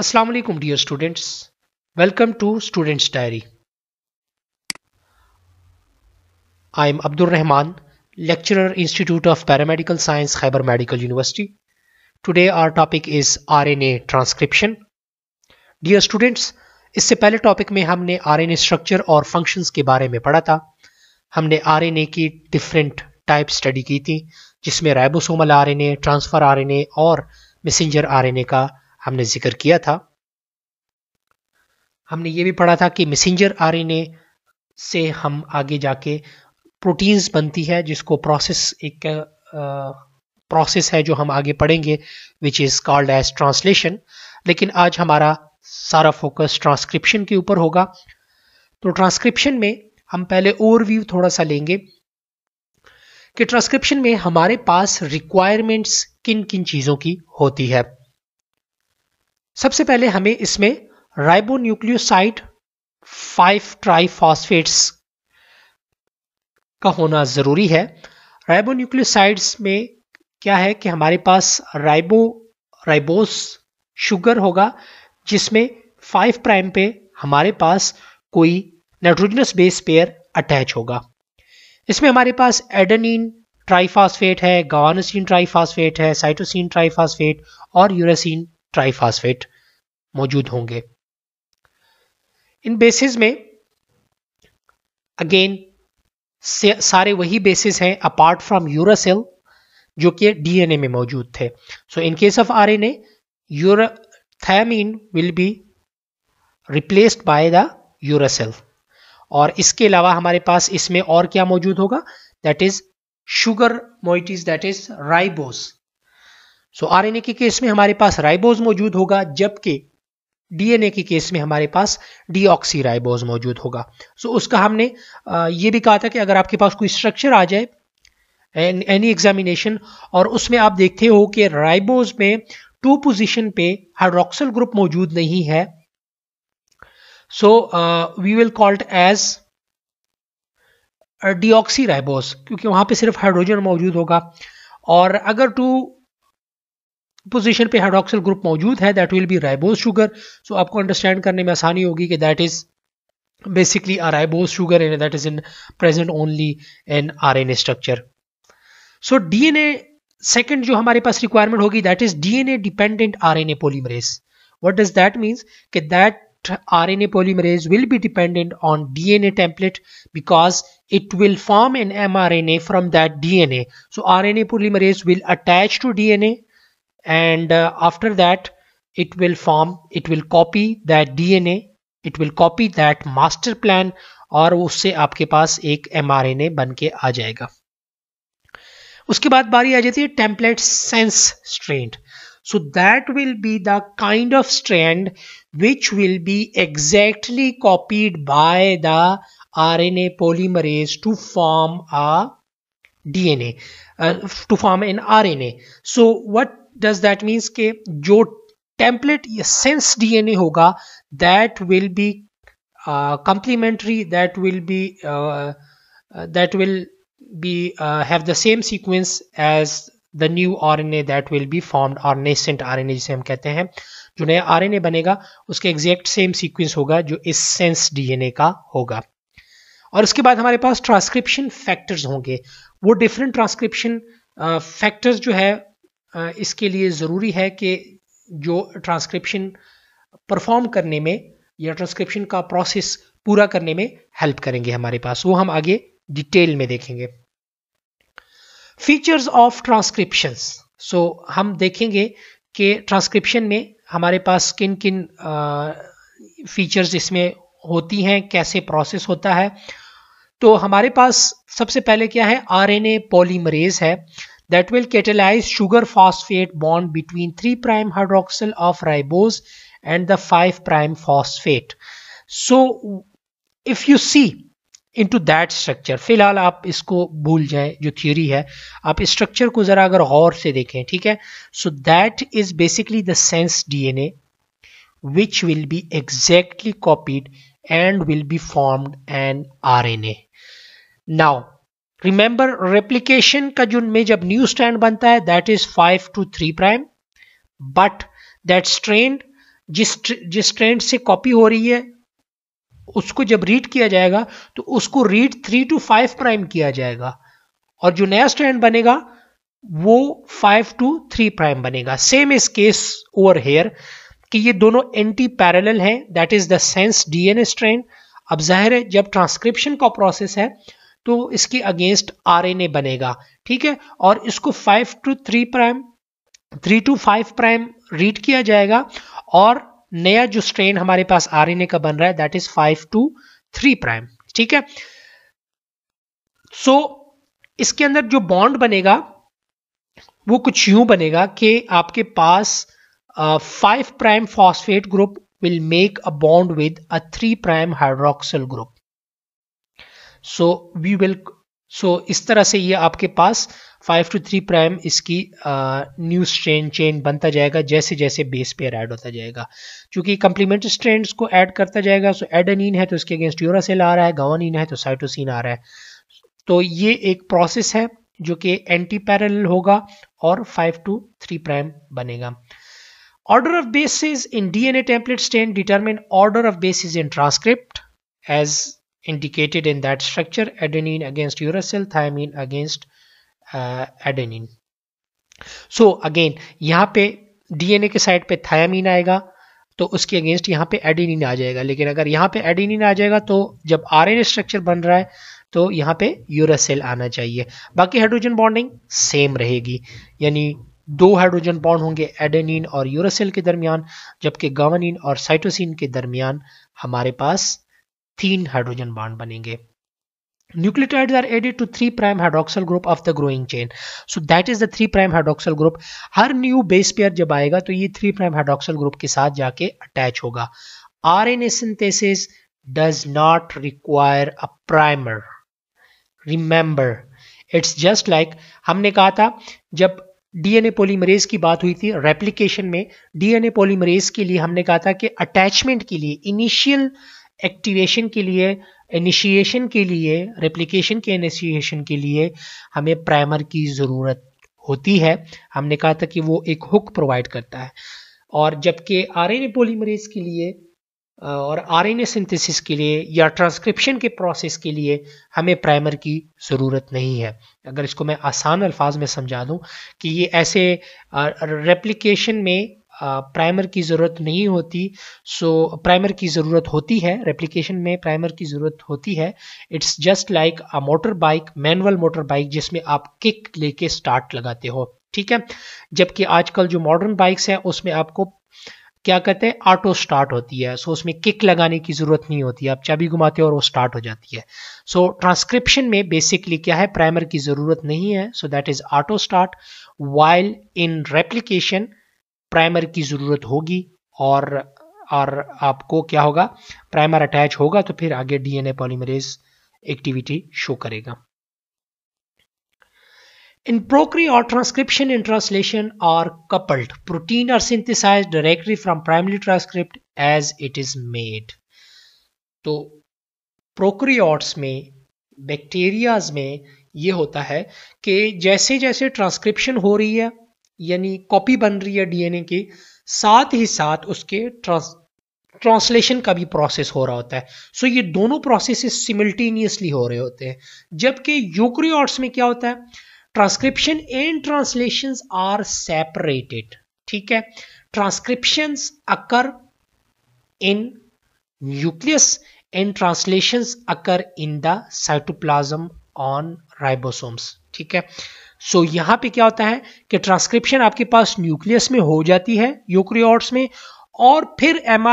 अस्सलाम वालेकुम dear students welcome to students diary I am Abdul Rahman lecturer institute of paramedical science Khyber medical university today our topic is RNA transcription dear students इससे पहले topic में हमने RNA structure और functions के बारे में पढ़ा था हमने आर की डिफरेंट टाइप स्टडी की थी जिसमें रैबोसोमल आर ट्रांसफर आर और मैसेंजर आर का हमने जिक्र किया था हमने ये भी पढ़ा था कि मैसेंजर आरएनए से हम आगे जाके प्रोटीन्स बनती है जिसको प्रोसेस एक प्रोसेस है जो हम आगे पढ़ेंगे which is called as translation लेकिन आज हमारा सारा फोकस ट्रांसक्रिप्शन के ऊपर होगा तो ट्रांसक्रिप्शन में हम पहले ओवरव्यू थोड़ा सा लेंगे कि ट्रांसक्रिप्शन में हमारे पास रिक्वायरमेंट्स किन किन चीज़ों की होती है सबसे पहले हमें इसमें राइबोन्यूक्लियोसाइड फाइव ट्राइफॉस्फेट्स का होना ज़रूरी है राइबोन्यूक्लियोसाइड्स में क्या है कि हमारे पास राइबो राइबोस शुगर होगा जिसमें फाइव प्राइम पे हमारे पास कोई नाइट्रोजनस बेस पेयर अटैच होगा इसमें हमारे पास एडेनिन ट्राइफॉस्फेट है गवानसिन ट्राइफॉस्फेट है साइटोसिन ट्राइफॉस्फेट और यूरासिन ट्राइफास्फेट मौजूद होंगे इन बेसिस में अगेन सारे वही बेसिस हैं अपार्ट फ्रॉम यूरासेल जो कि डीएनए में मौजूद थे so in case of RNA यूरा thymine will be replaced by the uracil और इसके अलावा हमारे पास इसमें और क्या मौजूद होगा that is sugar moieties that is ribose so an के केस में हमारे पास राइबोज मौजूद होगा जबकि डीएनए के केस में हमारे पास डीऑक्सी राइबोज मौजूद होगा सो so, उसका हमने ये भी कहा था कि अगर आपके पास कोई स्ट्रक्चर आ जाए एनी एग्जामिनेशन और उसमें आप देखते हो कि राइबोज में टू पोजीशन पे हाइड्रोक्सल ग्रुप मौजूद नहीं है so we will called as deoxy ribose क्योंकि वहां पे सिर्फ हाइड्रोजन मौजूद होगा और अगर टू पोजीशन पे हाइड्रोक्सिल ग्रुप मौजूद है that will be ribose sugar so आपको अंडरस्टैंड करने में आसानी होगी कि that is basically ribose sugar and that is in present only in RNA structure so DNA second जो हमारे पास रिक्वायरमेंट होगी that is DNA dependent RNA polymerase what does that means कि that RNA polymerase will be dependent on D N A template because it will form an M R N A from that D DNA so RNA polymerase will attach to D N A and uh, after that it will form it will copy that dna it will copy that master plan और उससे आपके पास एक M R N A बन के आ जाएगा उसके बाद बारी आ जाती है template sense strand so that will be the kind of strand which will be exactly copied by the R N A polymerase to form a to form an R N A so what does that means के जो template sense DNA होगा that will be complementary that will be that will be have the same sequence as the new R N A that will be formed और nascent R N A जिसे हम कहते हैं जो नया are N ए बनेगा उसके एग्जैक्ट सेम सीक्वेंस होगा जो इस सेंस डीएनए का होगा और उसके बाद हमारे पास ट्रांसक्रिप्शन फैक्टर्स होंगे वो डिफरेंट ट्रांसक्रिप्शन फैक्टर्स जो है इसके लिए ज़रूरी है कि जो ट्रांसक्रिप्शन परफॉर्म करने में या ट्रांसक्रिप्शन का प्रोसेस पूरा करने में हेल्प करेंगे हमारे पास वो हम आगे डिटेल में देखेंगे फीचर्स ऑफ ट्रांसक्रिप्शंस सो हम देखेंगे कि ट्रांसक्रिप्शन में हमारे पास किन किन फीचर्स इसमें होती हैं कैसे प्रोसेस होता है तो हमारे पास सबसे पहले क्या है आरएनए पॉलीमरेज है that will catalyze sugar phosphate bond between 3' hydroxyl of ribose and the 5' phosphate. So if you see into that structure, फिलहाल आप इसको भूल जाएं जो theory है आप structure को जरा अगर गौर से देखें ठीक है So that is basically the sense DNA, which will be exactly copied and will be formed an RNA. Now, remember replication का जो में जब न्यू स्टैंड बनता है that is five to three prime but that strand जिस जिस strain से copy हो रही है उसको जब रीड किया जाएगा तो उसको read three to five prime किया जाएगा और जो नया स्टैंड बनेगा वो फाइव टू थ्री प्राइम बनेगा सेम इस केस ओवर हेयर कि ये दोनों एंटी पैरेलल हैं that is the sense DNA strand अब जाहिर है जब ट्रांसक्रिप्शन का प्रोसेस है तो इसके अगेंस्ट आरएनए बनेगा ठीक है और इसको five to three prime three to five prime read किया जाएगा और नया जो स्ट्रेन हमारे पास आरएनए का बन रहा है that is five to three prime ठीक है सो so, इसके अंदर जो बॉन्ड बनेगा वो कुछ यूं बनेगा कि आपके पास five prime phosphate group will make a bond with a three prime hydroxyl group so we will so इस तरह से ये आपके पास फाइव टू थ्री प्राइम इसकी न्यू स्ट्रेन चेन बनता जाएगा जैसे जैसे बेस पेयर ऐड होता जाएगा क्योंकि कम्प्लीमेंट स्ट्रेन को ऐड करता जाएगा सो एडनिन है तो इसके अगेंस्ट यूरासेल आ रहा है गवानिन है तो साइटोसिन आ रहा है तो ये एक प्रोसेस है जो कि एंटी पैरल होगा और फाइव टू थ्री प्राइम बनेगा order of bases in DNA template strand determine order of bases in transcript as indicated in that structure adenine against uracil thymine against uh, adenine so again yahan pe dna ke side pe thymine aayega तो उसके against यहां पे adenine आ जाएगा लेकिन अगर यहां पे adenine आ जाएगा तो जब आरएनए स्ट्रक्चर बन रहा है तो यहां पे यूरासेल आना चाहिए बाकी हाइड्रोजन बॉन्डिंग सेम रहेगी यानी दो हाइड्रोजन बॉन्ड होंगे एडेनिन और यूरासेल के दरमियान जबकि गवनिन और साइटोसिन के दरमियान हमारे पास तीन हाइड्रोजन बांड बनेंगे nucleotides are added to three prime hydroxyl group of the growing chain so that is the three prime hydroxyl group हर न्यू बेस पेयर जब आएगा तो ये थ्री प्राइम हाइड्रोक्सल ग्रुप के साथ जाके अटैच होगा R N A synthesis does not require a primer remember it's just like हमने कहा था जब डीएनए पोलीमरेज की बात हुई थी रेप्लीकेशन में डीएनए पोलीमरेज के लिए हमने कहा था कि अटैचमेंट के लिए इनिशियल एक्टिवेशन के लिए इनिशिएशन के लिए रेप्लिकेशन के इनिशिएशन के लिए हमें प्राइमर की ज़रूरत होती है हमने कहा था कि वो एक हुक प्रोवाइड करता है और जबकि आर एन पॉलीमरेज के लिए और आर एन सिंथेसिस के लिए या ट्रांसक्रिप्शन के प्रोसेस के लिए हमें प्राइमर की ज़रूरत नहीं है अगर इसको मैं आसान अल्फाज में समझा दूँ कि ये ऐसे रेप्लिकेशन में प्राइमर की ज़रूरत नहीं होती सो प्राइमर की ज़रूरत होती है रेप्लिकेशन में प्राइमर की ज़रूरत होती है it's just like a motorbike manual motorbike जिसमें आप किक लेके स्टार्ट लगाते हो ठीक है जबकि आजकल जो मॉडर्न बाइक्स हैं उसमें आपको क्या कहते हैं ऑटो स्टार्ट होती है सो so, उसमें किक लगाने की ज़रूरत नहीं होती आप चाबी घुमाते हो और वो स्टार्ट हो जाती है सो so, ट्रांसक्रिप्शन में बेसिकली क्या है प्राइमर की ज़रूरत नहीं है so that is auto start while in replication primer की जरूरत होगी और और आपको क्या होगा प्राइमर अटैच होगा तो फिर आगे डीएनए पॉलीमरेज एक्टिविटी शो करेगा इन प्रोक्री और transcription in translation are coupled protein are synthesize directly from primary transcript as it is made तो प्रोक्रियॉट्स में बैक्टीरियाज में ये होता है कि जैसे जैसे ट्रांसक्रिप्शन हो रही है यानी कॉपी बन रही है डीएनए की साथ ही साथ उसके ट्रांस ट्रांसलेशन का भी प्रोसेस हो रहा होता है सो so, ये दोनों प्रोसेस सिमिल्टेनियसली हो रहे होते हैं जबकि यूक्रियोट्स में क्या होता है transcription and translation are separated ठीक है transcription occur in nucleus and translation occur in the cytoplasm on ribosomes ठीक है सो so, यहाँ पे क्या होता है कि ट्रांसक्रिप्शन आपके पास न्यूक्लियस में हो जाती है यूक्रियोट्स में और फिर एम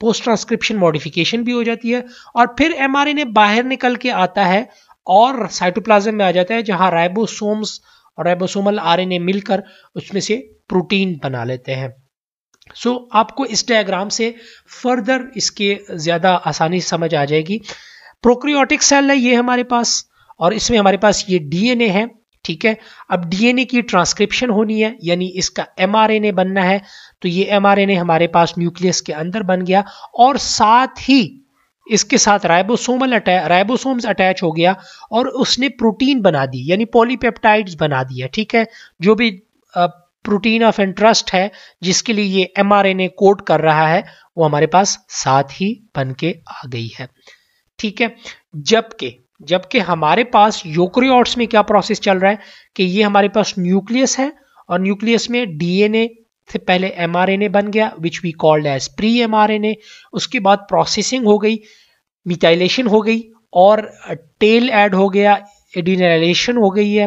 पोस्ट ट्रांसक्रिप्शन मॉडिफिकेशन भी हो जाती है और फिर एम बाहर निकल के आता है और साइटोप्लाज्म में आ जाता है जहां राइबोसोम्स और राइबोसोमल आरएनए मिलकर उसमें से प्रोटीन बना लेते हैं सो so, आपको इस डायग्राम से फर्दर इसके ज़्यादा आसानी समझ आ जाएगी प्रोक्रियोटिक सेल है ये हमारे पास और इसमें हमारे पास ये डीएनए है ठीक है अब डीएनए की ट्रांसक्रिप्शन होनी है यानी इसका एमआरएनए बनना है तो ये एमआरएनए हमारे पास न्यूक्लियस के अंदर बन गया और साथ ही इसके साथ राइबोसोमल अटैच राइबोसोम्स अटैच हो गया और उसने प्रोटीन बना दी यानी पॉलीपेप्टाइड्स बना दिया ठीक है जो भी प्रोटीन ऑफ इंटरेस्ट है जिसके लिए ये एमआरएनए कोड कर रहा है वो हमारे पास साथ ही बन के आ गई है ठीक है जबकि जबकि हमारे पास यूक्रियोट्स में क्या प्रोसेस चल रहा है कि ये हमारे पास न्यूक्लियस है और न्यूक्लियस में डीएनए से पहले एमआरएनए बन गया which we called as pre mRNA उसके बाद प्रोसेसिंग हो गई मिथाइलेशन हो गई और टेल ऐड हो गया एडिनेशन हो गई है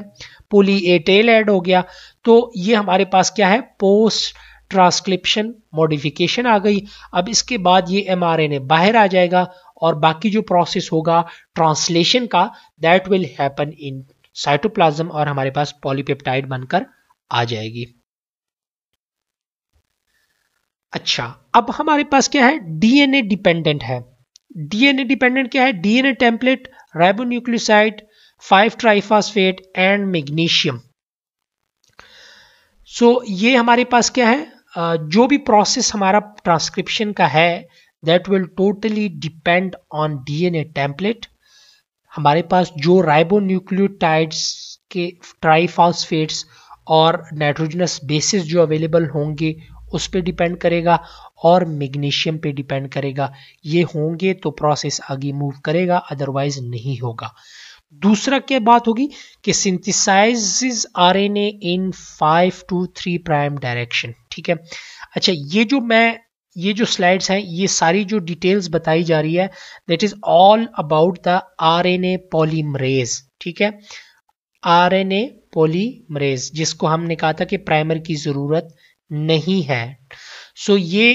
पोली ए टेल ऐड हो गया तो ये हमारे पास क्या है पोस्ट ट्रांसक्रिप्शन मॉडिफिकेशन आ गई अब इसके बाद ये एमआरएनए बाहर आ जाएगा और बाकी जो प्रोसेस होगा ट्रांसलेशन का that will happen in cytoplasm और हमारे पास पॉलीपेप्टाइड बनकर आ जाएगी अच्छा अब हमारे पास क्या है डीएनए डिपेंडेंट है डीएनए डिपेंडेंट क्या है DNA template ribonucleoside five triphosphate and magnesium so ये हमारे पास क्या है जो भी प्रोसेस हमारा ट्रांसक्रिप्शन का है that will totally depend on DNA template हमारे पास जो न्यूक्लियोटाइड्स के ट्राईफॉस्फेट्स और नाइट्रोजनस बेसिस जो अवेलेबल होंगे उस पर डिपेंड करेगा और मैग्नीशियम पे डिपेंड करेगा ये होंगे तो प्रोसेस आगे मूव करेगा अदरवाइज नहीं होगा दूसरा क्या बात होगी कि synthesize RNA in five to three prime direction ठीक है अच्छा ये जो मैं ये जो स्लाइड्स हैं ये सारी जो डिटेल्स बताई जा रही है that is all about the R N A polymerase ठीक है आर एन ए पॉलीमरेज जिसको हमने कहा था कि प्राइमर की जरूरत नहीं है सो so ये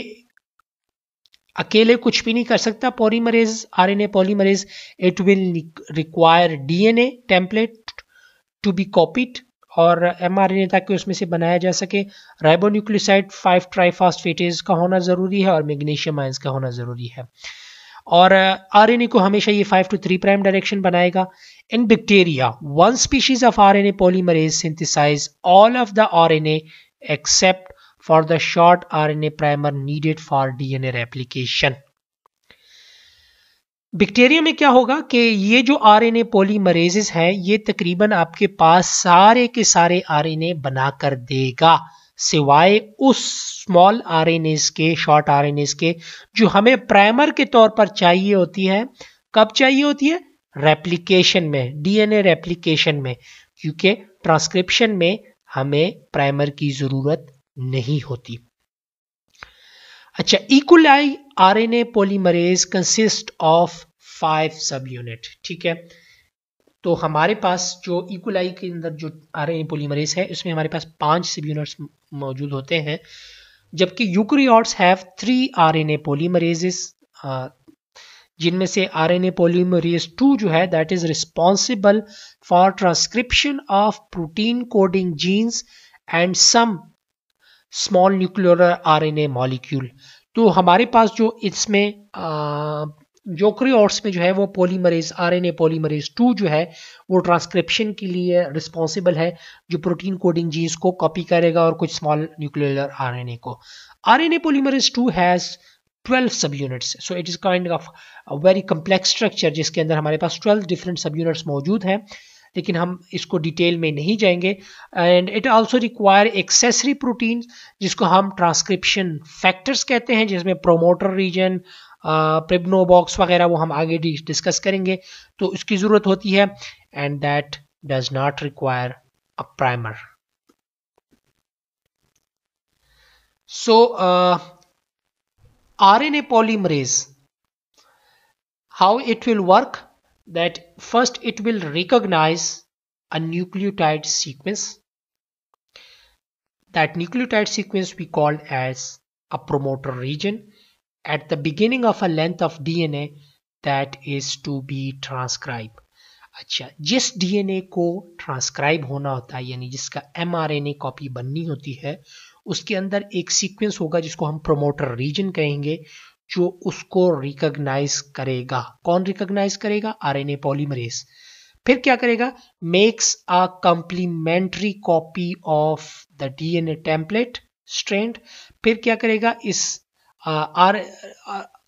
अकेले कुछ भी नहीं कर सकता polymerase R N A polymerase it will require DNA template to be copied और एम ताकि उसमें से बनाया जा सके राइबोन्यूक्लियोसाइड फाइव ट्राइफास्फेटेज का होना ज़रूरी है और मैग्नीशियम आयंस का होना ज़रूरी है और आर uh, को हमेशा ये five to three prime direction बनाएगा in bacteria one species of R N A polymerase synthesize all of the R N A except N A primer needed for D N A replication bacteria में क्या होगा कि ये जो are N ए हैं ये तकरीबन आपके पास सारे के सारे आर एन ए बना कर देगा सिवाय उस स्मॉल आर एन एस के शॉर्ट आर एन एस के जो हमें प्राइमर के तौर पर चाहिए होती है कब चाहिए होती है रेप्लिकेशन में डीएनए रेप्लिकेशन में क्योंकि ट्रांसक्रिप्शन में हमें प्राइमर की ज़रूरत नहीं होती अच्छा E coli RNA polymerase consist of five subunit ठीक है तो हमारे पास जो इकोलाई e के अंदर जो आरएनए पॉलीमरेज है उसमें हमारे पास पांच सब यूनिट्स मौजूद होते हैं जबकि eukaryotes have three RNA polymerases जिनमें से आरएनए पॉलीमरेज टू जो है that is responsible for transcription of protein coding genes and some small nuclear a molecule तो हमारे पास जो इसमें जोक्रियोट्स में जो है वो polymerase R N A polymerase two जो है वो ट्रांसक्रिप्शन के लिए रिस्पॉन्सिबल है जो प्रोटीन कोडिंग जीन्स को कॉपी करेगा और कुछ स्मॉल न्यूक्लियर ए को R N A polymerase two has 12 subunits so it is kind of very complex structure जिसके अंदर हमारे पास 12 डिफरेंट सब यूनिट्स मौजूद हैं लेकिन हम इसको डिटेल में नहीं जाएंगे and it also require accessory protein जिसको हम ट्रांसक्रिप्शन फैक्टर्स कहते हैं जिसमें प्रोमोटर रीजन प्रिब्नोबॉक्स वगैरह वो हम आगे डिस्कस करेंगे तो उसकी ज़रूरत होती है and that does not require a primer so R N A polymerase how it will work that first it will recognize a nucleotide sequence. That nucleotide sequence we call as a promoter region at the beginning of a length of DNA that is to be transcribed. अच्छा जिस DNA को transcribe होना होता है यानी जिसका mRNA copy बननी होती है उसके अंदर एक sequence होगा जिसको हम promoter region कहेंगे जो उसको रिकॉग्नाइज करेगा कौन रिकॉग्नाइज करेगा आरएनए पॉलीमरेज फिर क्या करेगा makes a complementary copy of the DNA template strand फिर क्या करेगा इस आर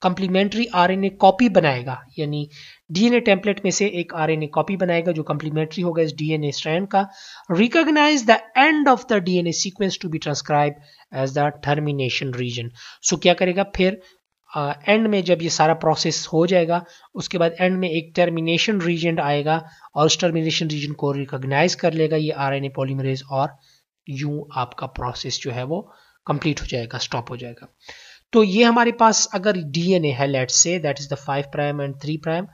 कंप्लीमेंट्री आरएनए कॉपी बनाएगा यानी डीएनए टेम्पलेट में से एक आरएनए कॉपी बनाएगा जो कंप्लीमेंट्री होगा इस डीएनए स्ट्रैंड का recognize the end of the DNA sequence to be transcribe as the termination region so क्या करेगा फिर एंड में जब ये सारा प्रोसेस हो जाएगा उसके बाद एंड में एक टर्मिनेशन रीजन आएगा और उस टर्मिनेशन रीजन को रिकोगनाइज कर लेगा ये आर एन ए पॉलीमरेज और यूं आपका प्रोसेस जो है वो कंप्लीट हो जाएगा स्टॉप हो जाएगा तो ये हमारे पास अगर डीएनए है let's say that is the five prime and three prime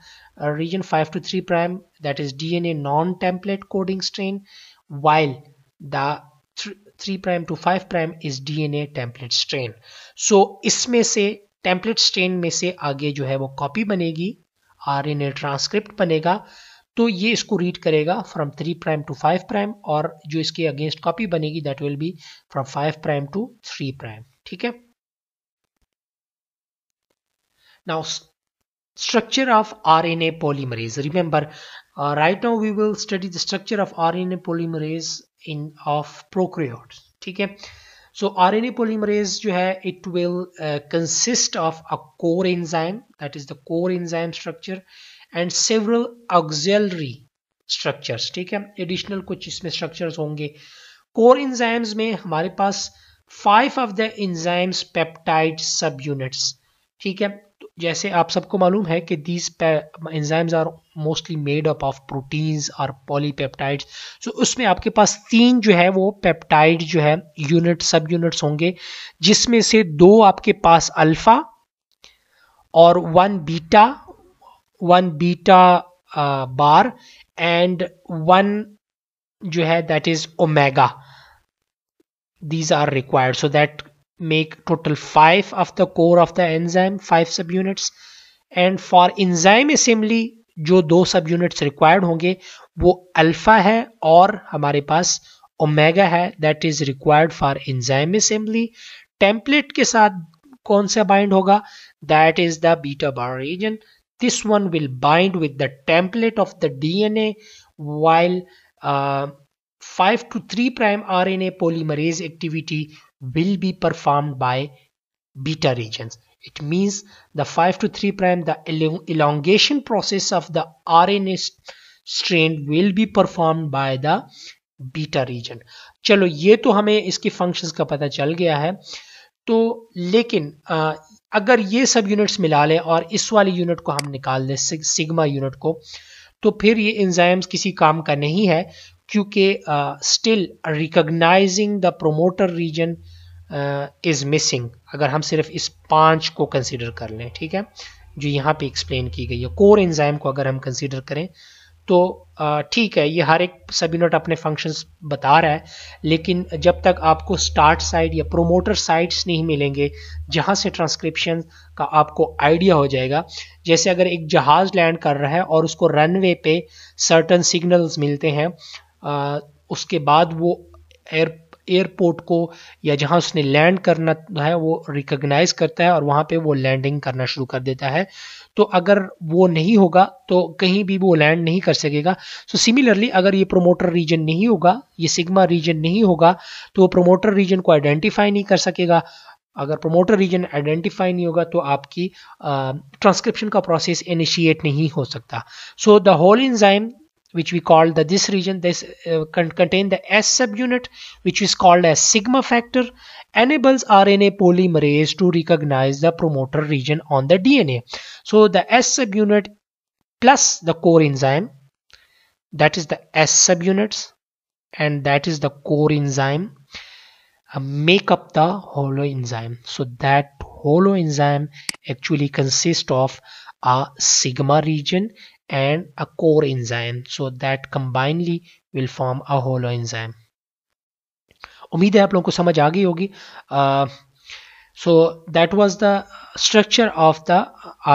region five to three prime that is DNA non template coding strand while the three prime to five prime is DNA template strand so इसमें से template stand में से आगे जो है वो copy बनेगी are N A transcript बनेगा तो ये इसको रीड करेगा from three prime to five prime और जो इसके अगेंस्ट कॉपी बनेगी that will be from five prime to three prime ठीक है now structure of R N A polymerase remember right now we will study the structure of R N A polymerase in of prokaryote ठीक है So RNA polymerase जो है it will uh, consist of a core enzyme that is the core enzyme structure and several auxiliary structures ठीक है additional कुछ इसमें structures होंगे core enzymes में हमारे पास five of the enzymes peptide subunits ठीक है तो जैसे आप सबको मालूम है कि these enzymes are mostly made up of proteins और पॉलीपेप्टाइड्स सो उसमें आपके पास तीन जो है वो पेप्टाइड जो है यूनिट सब यूनिट्स होंगे जिसमें से दो आपके पास अल्फा और one beta one beta bar and one जो है that is omega these are required so that make total five of the core of the enzyme 5 subunits and for enzyme assembly जो दो सब यूनिट्स रिक्वायर्ड होंगे वो alpha है और हमारे पास ओमेगा है that is required for enzyme assembly template के साथ कौन सा बाइंड होगा that is the beta bar agent this one will bind with the template of the DNA while five to three prime RNA polymerase activity will be performed by beta regions. It means the 5 to 3 prime, the elongation process of the RNA strain will be performed by the beta region. चलो ये तो हमें इसके functions का पता चल गया है तो लेकिन आ, अगर ये सब units मिला लें और इस वाली unit को हम निकाल दें sigma unit को तो फिर ये enzymes किसी काम का नहीं है क्योंकि still recognizing the promoter region is missing अगर हम सिर्फ इस पांच को कंसिडर कर लें ठीक है जो यहाँ पे एक्सप्लेन की गई है कोर एंजाइम को अगर हम कंसिडर करें तो uh, ठीक है ये हर एक सब यूनिट अपने फंक्शंस बता रहा है लेकिन जब तक आपको स्टार्ट साइट या प्रोमोटर साइट्स नहीं मिलेंगे जहाँ से ट्रांसक्रिप्शन का आपको आइडिया हो जाएगा जैसे अगर एक जहाज़ लैंड कर रहा है और उसको रनवे पे सर्टन सिग्नल्स मिलते हैं आ, उसके बाद वो एयर एयरपोर्ट को या जहां उसने लैंड करना है वो रिकग्नाइज करता है और वहां पे वो लैंडिंग करना शुरू कर देता है तो अगर वो नहीं होगा तो कहीं भी वो लैंड नहीं कर सकेगा सो so, सिमिलरली अगर ये प्रोमोटर रीजन नहीं होगा ये सिग्मा रीजन नहीं होगा तो वो प्रोमोटर रीजन को आइडेंटिफाई नहीं कर सकेगा अगर प्रोमोटर रीजन आइडेंटिफाई नहीं होगा तो आपकी ट्रांसक्रिप्शन का प्रोसेस इनिशिएट नहीं हो सकता so the whole enzyme which we call the this region this uh, can contain the s subunit which is called as sigma factor enables rna polymerase to recognize the promoter region on the dna so the s subunit plus the core enzyme that is the s subunits and that is the core enzyme uh, make up the holo enzyme so that holo enzyme actually consists of a sigma region and a core enzyme so that combinedly will form a hollow enzyme उम्मीद है आप लोगों को समझ आ गई होगी so that was the structure of the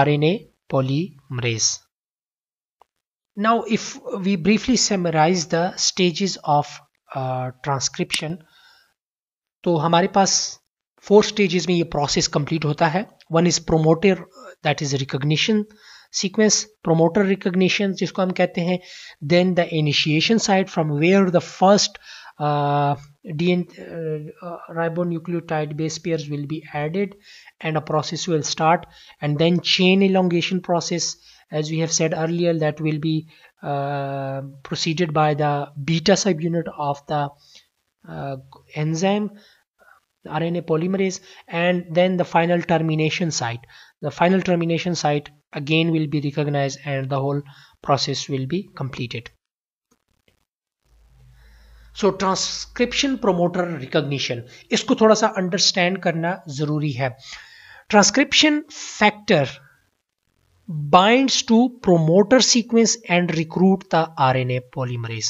RNA polymerase now if we briefly summarize the stages of uh, transcription तो हमारे पास फोर स्टेजेस में ये प्रोसेस कंप्लीट होता है one is promoter that is recognition sequence promoter recognition जिसको हम कहते हैं then the initiation site from where the first D N ribonucleotide base pair will be added and a process will start and then chain elongation process as we have said earlier that will be proceeded by the beta subunit of the enzyme R N A polymerase and then the final termination site the final termination site again will be recognized and the whole process will be completed. So transcription promoter recognition इसको थोड़ा सा understand करना जरूरी है transcription factor binds to promoter sequence and recruit the RNA polymerase.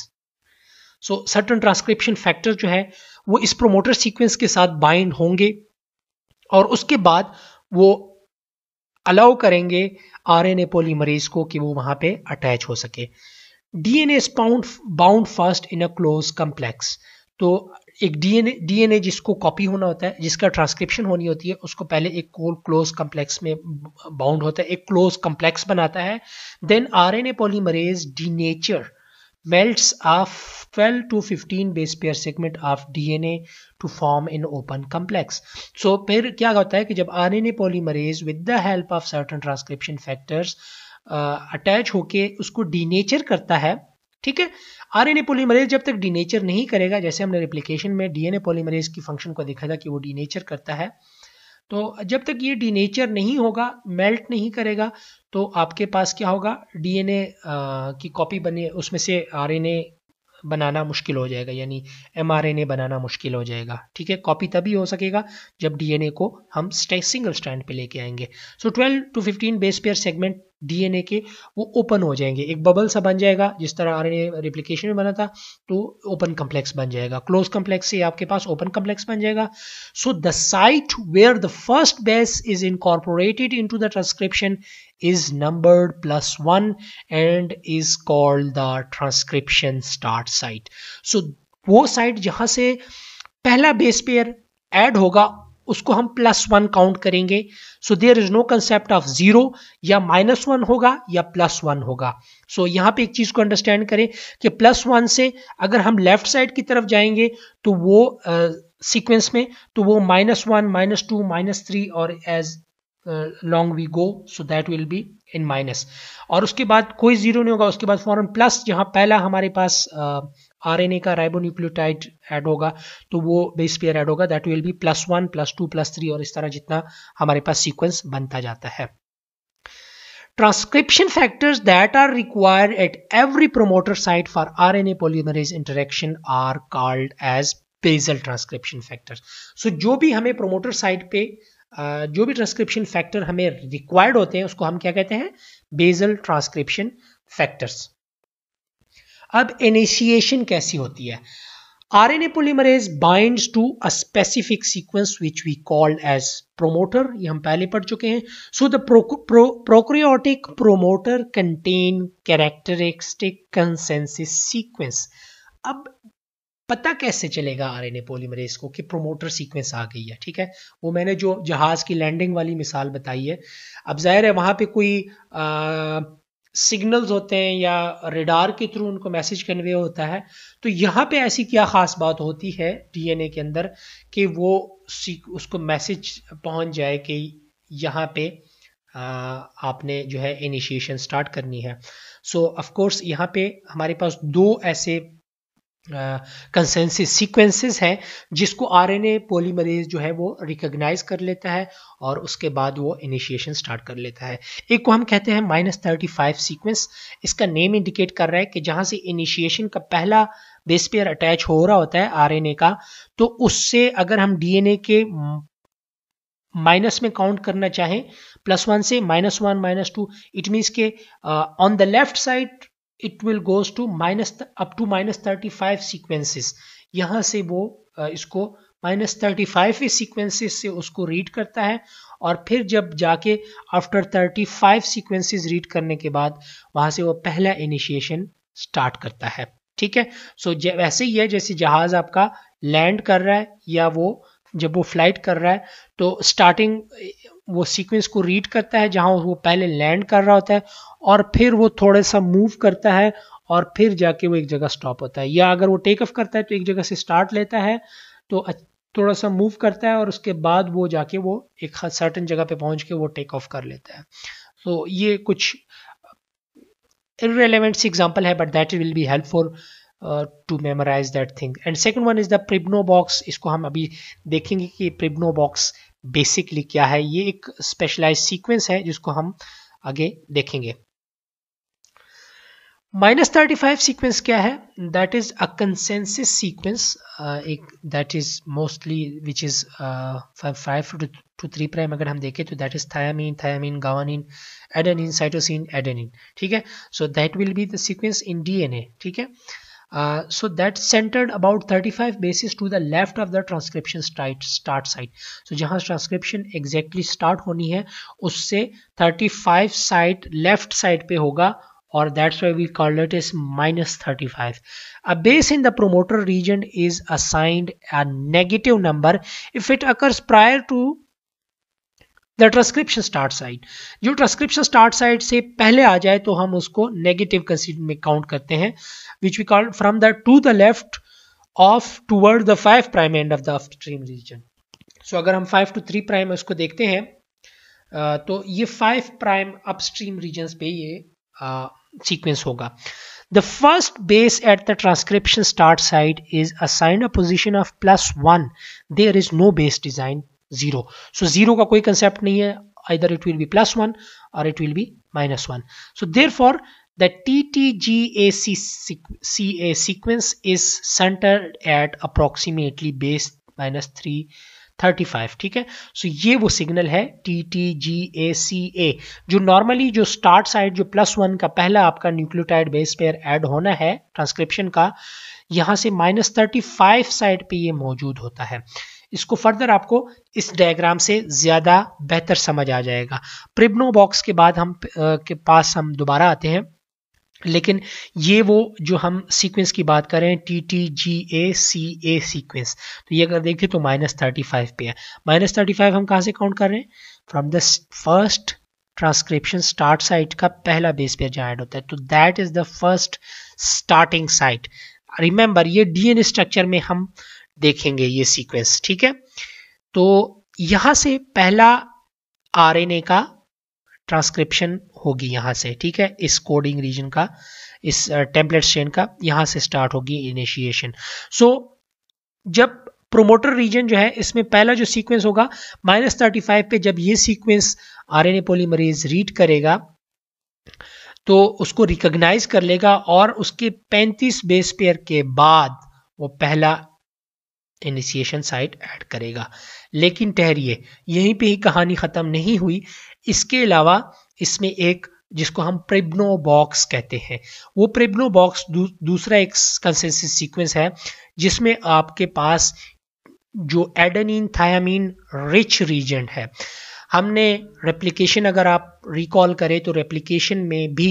So certain transcription factor जो है वो इस प्रोमोटर सीक्वेंस के साथ बाइंड होंगे और उसके बाद वो अलाउ करेंगे आरएनए पॉलीमरेज को कि वो वहां पे अटैच हो सके DNA is pound bound fast in a close complex तो एक डीएनए डीएनए जिसको कॉपी होना होता है जिसका ट्रांसक्रिप्शन होनी होती है उसको पहले एक कोल क्लोज कम्प्लेक्स में बाउंड होता है एक क्लोज कम्प्लेक्स बनाता है then RNA polymerase denature melts off 12 to 15 base pair segment of DNA to form an open complex. So फिर क्या होता है कि जब RNA polymerase with the help of certain transcription factors attach uh, होके उसको डीनेचर करता है ठीक है आरएनए पॉलीमरेज जब तक डीनेचर नहीं करेगा जैसे हमने रिप्लिकेशन में डीएनए पॉलीमरेज की फंक्शन को देखा था कि वो डीनेचर करता है तो जब तक ये डीनेचर नहीं होगा मेल्ट नहीं करेगा तो आपके पास क्या होगा डीएनए की कॉपी बने उसमें से आरएनए बनाना मुश्किल हो जाएगा यानी एमआरएनए बनाना मुश्किल हो जाएगा ठीक है कॉपी तभी हो सकेगा जब डीएनए को हम सिंगल स्टैंड पे लेके आएंगे so 12 to 15 base pair segment DNA के वो ओपन हो जाएंगे एक बबल सा बन जाएगा जिस तरह आरएनए रिप्लिकेशन में बना था तो ओपन कम्प्लेक्स बन जाएगा क्लोज कम्प्लेक्स से आपके पास ओपन कम्प्लेक्स बन जाएगा so the site where the first base is incorporated into the transcription is number plus one and is called the transcription start site so वो साइट जहां से पहला बेस पेयर एड होगा उसको हम प्लस वन काउंट करेंगे so there is no concept of zero या माइनस वन होगा या प्लस वन होगा सो so, यहां पे एक चीज को अंडरस्टैंड करें कि प्लस वन से अगर हम लेफ्ट साइड की तरफ जाएंगे तो वो सीक्वेंस uh, में तो वो minus one minus two minus three और as long we go so that will be in minus और उसके बाद कोई जीरो नहीं होगा उसके बाद फॉरन प्लस जहां पहला हमारे पास uh, आरएनए का राइबोन्यूक्लियोटाइड ऐड होगा तो वो बेस पेयर ऐड होगा that will be plus one plus two plus three और इस तरह जितना हमारे पास सीक्वेंस बनता जाता है transcription factors that are required at every promoter site for R N A polymerase interaction are called as basal transcription factors so जो भी हमें प्रोमोटर साइट पे जो भी ट्रांसक्रिप्शन फैक्टर हमें रिक्वायर्ड होते हैं उसको हम क्या कहते हैं बेजल ट्रांसक्रिप्शन फैक्टर्स अब इनिशिएशन कैसी होती है R N A polymerase bind to a specific sequence which we called as promoter ये हम पहले पढ़ चुके हैं so the prokaryotic promoter contain characteristic consensus sequence अब पता कैसे चलेगा आर एन ए पोलीमरेज को कि प्रोमोटर सीक्वेंस आ गई है ठीक है वो मैंने जो जहाज की लैंडिंग वाली मिसाल बताई है अब जाहिर है वहां पे कोई आ, सिग्नल्स होते हैं या रेडार के थ्रू उनको मैसेज कन्वे होता है तो यहाँ पे ऐसी क्या ख़ास बात होती है डीएनए के अंदर कि वो उसको मैसेज पहुँच जाए कि यहाँ पे आपने जो है इनिशिएशन स्टार्ट करनी है सो ऑफ कोर्स यहाँ पे हमारे पास दो ऐसे कंसेंसिस सीक्वेंसेस हैं जिसको आरएनए पॉलीमरेज जो है वो रिकग्नाइज कर लेता है और उसके बाद वो इनिशिएशन स्टार्ट कर लेता है एक को हम कहते हैं माइनस थर्टी फाइव सीक्वेंस इसका नेम इंडिकेट कर रहा है कि जहाँ से इनिशिएशन का पहला बेस पेयर अटैच हो रहा होता है आरएनए का तो उससे अगर हम डीएनए के माइनस में काउंट करना चाहें प्लस वन से minus one minus two it means के on the left side it will goes to minus up to minus thirty five sequences यहाँ से वो इसको माइनस थर्टी फाइव सीक्वेंसेस से उसको रीड करता है और फिर जब जाके after thirty five sequences read करने के बाद वहाँ से वो पहला इनिशिएशन स्टार्ट करता है ठीक है सो so, वैसे ही है जैसे जहाज आपका लैंड कर रहा है या वो जब वो फ्लाइट कर रहा है तो स्टार्टिंग वो सीक्वेंस को रीड करता है जहाँ वो पहले लैंड कर रहा होता है और फिर वो थोड़ा सा मूव करता है और फिर जाके वो एक जगह स्टॉप होता है या अगर वो टेक ऑफ करता है तो एक जगह से स्टार्ट लेता है तो थोड़ा सा मूव करता है और उसके बाद वो जाके वो एक सर्टन जगह पे पहुंच के वो टेक ऑफ कर लेता है तो ये कुछ सी एग्जाम्पल है but that will be help for to memorize that thing and second one is the Pribnow box इसको हम अभी देखेंगे कि प्रिब्नो बॉक्स बेसिकली क्या है ये एक स्पेशलाइज सीक्वेंस है जिसको हम आगे देखेंगे माइनस थर्टी फाइव सीक्वेंस क्या है that is a consensus sequence एक that is mostly which is five to three prime अगर हम देखें तो that is thymine thymine guanine adenine cytosine adenine ठीक है so that will be the sequence in DNA ठीक है Uh, so that's centered about 35 bases to the left of the transcription start, start site. So जहाँ transcription exactly start होनी है उससे 35 site left side पे होगा or that's why we call it as minus 35. A base in the promoter region is assigned a negative number if it occurs prior to the transcription start site जो transcription start site से पहले आ जाए तो हम उसको negative consider में count करते हैं which we call from the to the left of toward the five prime end of the upstream region so अगर हम फाइव टू थ्री प्राइम उसको देखते हैं तो ये फाइव प्राइम अपस्ट्रीम रीजन पे ये सीक्वेंस होगा the first base at the transcription start site is assigned a position of plus one there is no base design zero so zero का कोई कंसेप्ट नहीं है either it will be plus one और it will be minus one so therefore the T T G A C C A sequence is centre at approximately base minus three thirty five ठीक है so so, ये वो signal है T T G A C ए जो normally जो start site जो plus one का पहला आपका न्यूक्लियोटाइड बेस पेयर ऐड होना है ट्रांसक्रिप्शन का यहाँ से माइनस थर्टी फाइव साइड पे ये मौजूद होता है इसको फर्दर आपको इस डायग्राम से ज़्यादा बेहतर समझ आ जाएगा प्रिब्नो बॉक्स के बाद हम आ, के पास हम दोबारा आते हैं लेकिन ये वो जो हम सीक्वेंस की बात कर रहे हैं T T G A C A sequence तो ये अगर देखें तो माइनस थर्टी फाइव पे है माइनस थर्टी फाइव हम कहाँ से काउंट कर रहे हैं from the first transcription start site का पहला बेस पेयर जहाँ ऐड होता है तो that is the first starting site remember ये डीएनए स्ट्रक्चर में हम देखेंगे ये सीक्वेंस ठीक है तो यहां से पहला आरएनए का ट्रांसक्रिप्शन होगी यहां से ठीक है इस कोडिंग रीजन का इस टेम्पलेट चेन का यहां से स्टार्ट होगी इनिशिएशन सो जब प्रोमोटर रीजन जो है इसमें पहला जो सीक्वेंस होगा माइनस थर्टी फाइव पे जब ये सीक्वेंस आरएनए पॉलीमरेज रीड करेगा तो उसको रिकॉग्नाइज कर लेगा और उसके 35 बेस पेयर के बाद वो पहला इनिशिएशन साइट ऐड करेगा लेकिन ठहरिए यहीं पे ही कहानी ख़त्म नहीं हुई इसके अलावा इसमें एक जिसको हम प्रिब्नो बॉक्स कहते हैं वो प्रिब्नो बॉक्स दू, दूसरा एक कंसेंसिस सीक्वेंस है जिसमें आपके पास जो एडनिन थायामीन रिच रीजन है हमने रेप्लिकेशन अगर आप रिकॉल करें तो रेप्लिकेशन में भी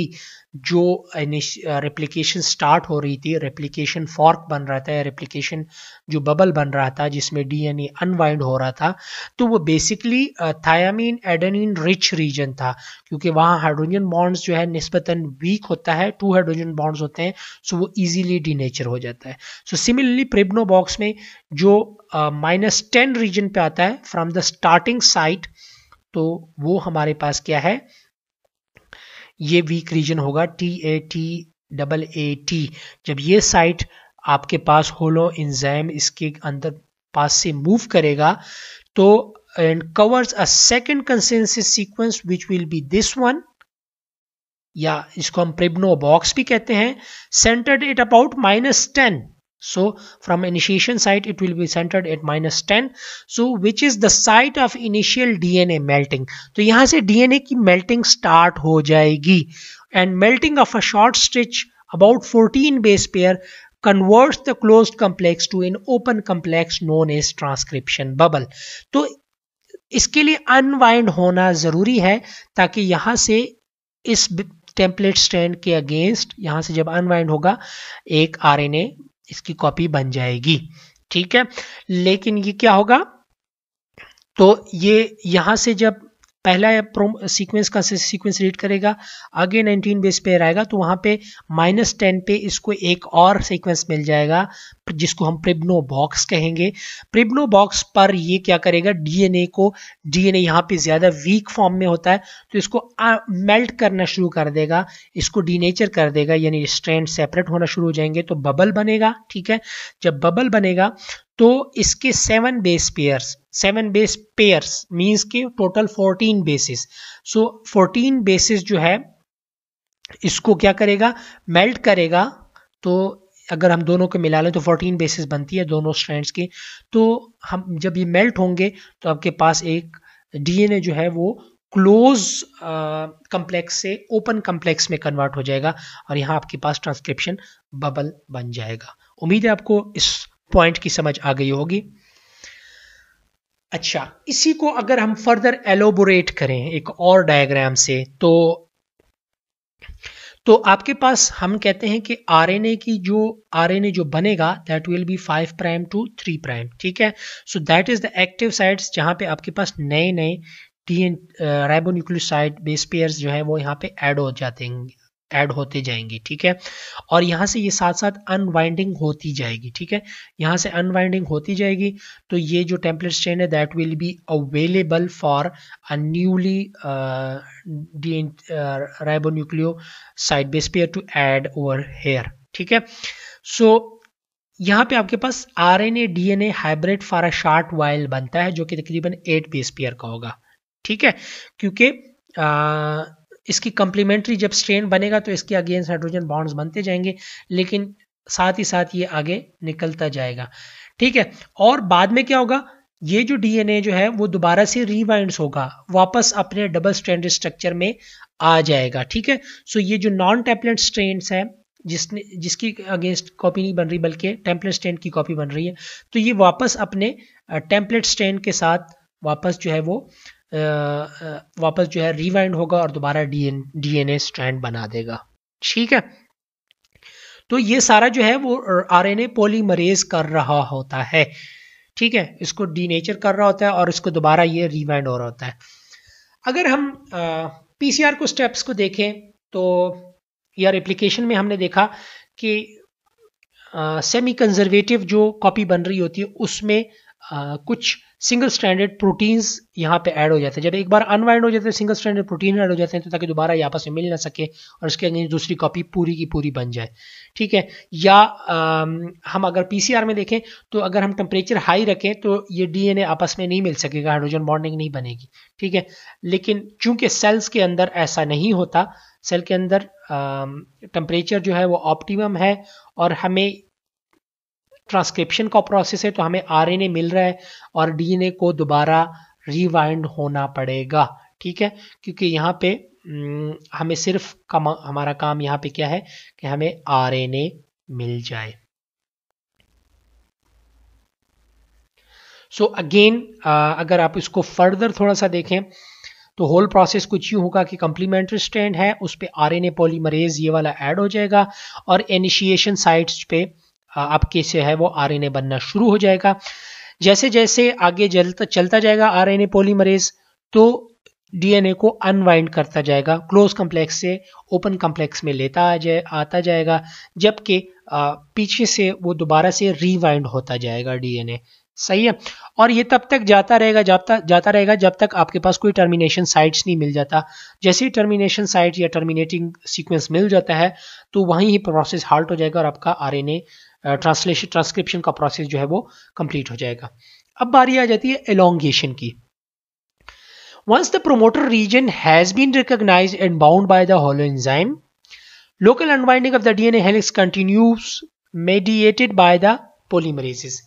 जो रेप्लिकेशन स्टार्ट हो रही थी रेप्लिकेशन फॉर्क बन रहा था रेप्लिकेशन जो बबल बन रहा था जिसमें डीएनए अनवाइंड हो रहा था तो वो basically thymine adenine rich region था क्योंकि वहाँ हाइड्रोजन बॉन्ड्स जो है नस्बता वीक होता है टू हाइड्रोजन बॉन्ड्स होते हैं सो वो ईजिली डीनेचर हो जाता है सो सिमिलरली प्रिब्नो बॉक्स में जो माइनस टेन रीजन पे आता है फ्रॉम द स्टार्टिंग साइट तो वो हमारे पास क्या है ये वीक रीजन होगा T A T double A T जब ये साइट आपके पास होलो इंजाइम इसके अंदर पास से मूव करेगा तो and covers a second consensus sequence which will be this one या इसको हम प्रिब्नो बॉक्स भी कहते हैं centred it about minus ten so from initiation site it will be centered at minus 10 so which is the site of initial dna melting to so, yahan se dna ki melting start ho jayegi and melting of a short stitch about 14 base pair converts the closed complex to an open complex known as transcription bubble to so, इसके लिए unwind होना जरूरी है ताकि यहां से इस template stand के अगेंस्ट यहां से जब अनवाइंड होगा एक आरएनए इसकी कॉपी बन जाएगी ठीक है लेकिन ये क्या होगा तो ये यहां से जब पहला सीक्वेंस का सीक्वेंस रीड करेगा आगे 19 बेस पेयर आएगा तो वहाँ पे माइनस टेन पे इसको एक और सीक्वेंस मिल जाएगा जिसको हम प्रिब्नो बॉक्स कहेंगे प्रिब्नो बॉक्स पर ये क्या करेगा डीएनए को डीएनए यहाँ पे ज़्यादा वीक फॉर्म में होता है तो इसको मेल्ट करना शुरू कर देगा इसको डीनेचर कर देगा यानी स्ट्रैंड सेपरेट होना शुरू हो जाएंगे तो बबल बनेगा ठीक है जब बबल बनेगा तो इसके seven base pairs seven base pairs means के total fourteen bases so fourteen bases जो है इसको क्या करेगा मेल्ट करेगा तो अगर हम दोनों को मिला लें तो 14 बेसिस बनती है दोनों स्ट्रैंड्स की तो हम जब ये मेल्ट होंगे तो आपके पास एक डीएनए जो है वो क्लोज कम्प्लेक्स से ओपन कम्प्लेक्स में कन्वर्ट हो जाएगा और यहाँ आपके पास ट्रांसक्रिप्शन बबल बन जाएगा उम्मीद है आपको इस पॉइंट की समझ आ गई होगी अच्छा इसी को अगर हम फर्दर एलोबोरेट करें एक और डायग्राम से तो तो आपके पास हम कहते हैं कि आरएनए की जो आरएनए जो बनेगा that will be five prime to three prime ठीक है so that is the active sites जहां पे आपके पास नए नए T N ribonucleoside base pairs जो है वो यहाँ पे ऐड हो जाते हैं ऐड होते जाएंगी ठीक है और यहाँ से ये साथ साथ अनवाइंडिंग होती जाएगी ठीक है यहाँ से अनवाइंडिंग होती जाएगी तो ये जो टेम्पलेट चेन है that will be available for a newly ribonucleoside base pair to add over here ठीक है सो यहाँ पे आपके पास R N A D N A hybrid for a short while बनता है जो कि तकरीबन एट बेस पेयर का होगा ठीक है क्योंकि uh, इसकी कंप्लीमेंट्री जब स्ट्रेन बनेगा तो इसके अगेंस्ट हाइड्रोजन बॉन्ड्स बनते जाएंगे लेकिन साथ ही साथ ये आगे निकलता जाएगा ठीक है और बाद में क्या होगा ये जो डीएनए जो है वो दोबारा से रिवाइंड होगा वापस अपने डबल स्ट्रैंड स्ट्रक्चर में आ जाएगा ठीक है सो ये जो नॉन टेपलेट स्ट्रेन है जिसने जिसकी अगेंस्ट कॉपी नहीं बन रही बल्कि टेम्पलेट स्ट्रेन की कॉपी बन रही है तो ये वापस अपने टेम्पलेट स्ट्रेन के साथ वापस जो है वो वापस जो है रिवाइंड होगा और दोबारा डी एन स्ट्रैंड बना देगा ठीक है तो ये सारा जो है वो आरएनए पॉलीमरेज कर रहा होता है ठीक है इसको डीनेचर कर रहा होता है और इसको दोबारा ये रिवाइंड हो रहा होता है अगर हम पीसीआर को स्टेप्स को देखें तो यार एप्लीकेशन में हमने देखा कि सेमी कंजर्वेटिव जो कॉपी बन रही होती है उसमें आ, कुछ सिंगल स्टैंडर्ड प्रोटीन्स यहाँ पे ऐड हो जाते हैं जब एक बार अनवाइंड हो जाते हैं सिंगल स्टैंडर्ड प्रोटीन ऐड हो जाते हैं तो ताकि दोबारा ये आपस में मिल ना सके और उसके अगेंस्ट दूसरी कॉपी पूरी की पूरी बन जाए ठीक है या आ, हम अगर पीसीआर में देखें तो अगर हम टेम्परेचर हाई रखें तो ये डीएनए आपस में नहीं मिल सकेगा हाइड्रोजन बॉन्डिंग नहीं बनेगी ठीक है लेकिन चूंकि सेल्स के अंदर ऐसा नहीं होता सेल के अंदर टेम्परेचर जो है वो ऑप्टिमम है और हमें ट्रांसक्रिप्शन का प्रोसेस है तो हमें आर मिल रहा है और डी को दोबारा रिवाइंड होना पड़ेगा ठीक है क्योंकि यहाँ पे हम्म, हमें सिर्फ कम, हमारा काम यहाँ पे क्या है कि हमें आर मिल जाए सो so अगेन अगर आप इसको फर्दर थोड़ा सा देखें तो होल प्रोसेस कुछ यूँ होगा कि कम्प्लीमेंट्री स्टैंड है उस पर आर एन ए ये वाला ऐड हो जाएगा और इनिशिएशन साइट्स पे आपके से है वो आरएनए बनना शुरू हो जाएगा जैसे जैसे आगे जलता चलता जाएगा आरएनए पॉलीमरेज तो डीएनए को अनवाइंड करता जाएगा क्लोज कम्प्लेक्स से ओपन कम्प्लेक्स में लेता आ जाए आता जाएगा जबकि पीछे से वो दोबारा से रिवाइंड होता जाएगा डीएनए सही है और ये तब तक जाता रहेगा जब तक जाता रहेगा जब तक आपके पास कोई टर्मिनेशन साइट्स नहीं मिल जाता जैसे ही टर्मिनेशन साइट या टर्मिनेटिंग सीक्वेंस मिल जाता है तो वहीं ही प्रोसेस हाल्ट हो जाएगा और आपका आरएनए ट्रांसलेशन ट्रांसक्रिप्शन का प्रोसेस जो है वो कंप्लीट हो जाएगा अब बारी आ जाती है एलोंगेशन की once the promoter region has been recognise and bound by the holoenzyme local unwinding of the DNA helix continues mediated by the polymerases